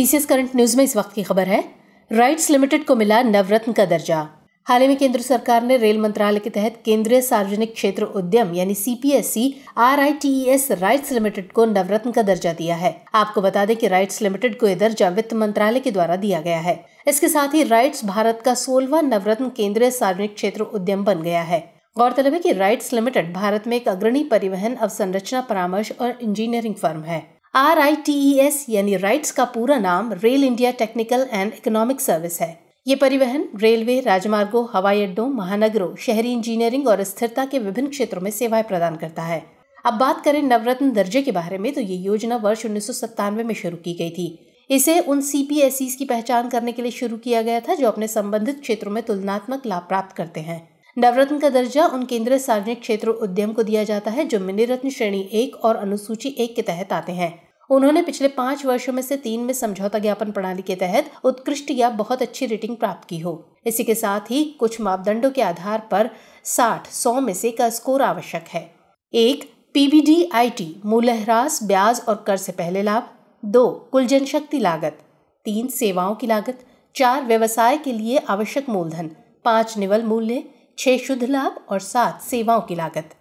TCS current news में इस वक्त की खबर है राइट्स लिमिटेड को मिला नवरत्न का दर्जा हाल ही में केंद्र सरकार ने रेल मंत्रालय के तहत केंद्रीय सार्वजनिक क्षेत्र उद्यम यानी C C P S R I E S RITES limited को नवरत्न का दर्जा दिया है आपको बता दें कि राइट्स लिमिटेड को यह दर्जा वित्त मंत्रालय के द्वारा दिया गया है इसके साथ ही राइट्स भारत का सोलवा नवरत्न केंद्रीय सार्वजनिक क्षेत्र उद्यम बन गया है गौरतलब है कि राइट्स लिमिटेड भारत में एक अग्रणी परिवहन अवसंरचना परामर्श और इंजीनियरिंग फर्म है R I T E S यानी राइट्स का पूरा नाम rail India technical and economic service है ये परिवहन रेलवे राजमार्गों हवाई अड्डों महानगरों शहरी इंजीनियरिंग और स्थिरता के विभिन्न क्षेत्रों में सेवाएं प्रदान करता है अब बात करें नवरत्न दर्जे के बारे में तो ये योजना वर्ष उन्नीस में शुरू की गई थी इसे उन सी की पहचान करने के लिए शुरू किया गया था जो अपने संबंधित क्षेत्रों में तुलनात्मक लाभ प्राप्त करते हैं नवरत्न का दर्जा उन केंद्रीय सार्वजनिक क्षेत्र उद्यम को दिया जाता है जो मिनी रत्न श्रेणी एक और अनुसूची एक के तहत आते हैं उन्होंने पिछले पाँच वर्षों में से तीन में समझौता ज्ञापन प्रणाली के तहत उत्कृष्ट या बहुत अच्छी रेटिंग प्राप्त की हो इसी के साथ ही कुछ मापदंडों के आधार पर साठ सौ में से का स्कोर आवश्यक है एक पीबीडी मूल मूल्यह्रास ब्याज और कर से पहले लाभ दो कुल जनशक्ति लागत तीन सेवाओं की लागत चार व्यवसाय के लिए आवश्यक मूलधन पाँच निवल मूल्य छः शुद्ध लाभ और सात सेवाओं की लागत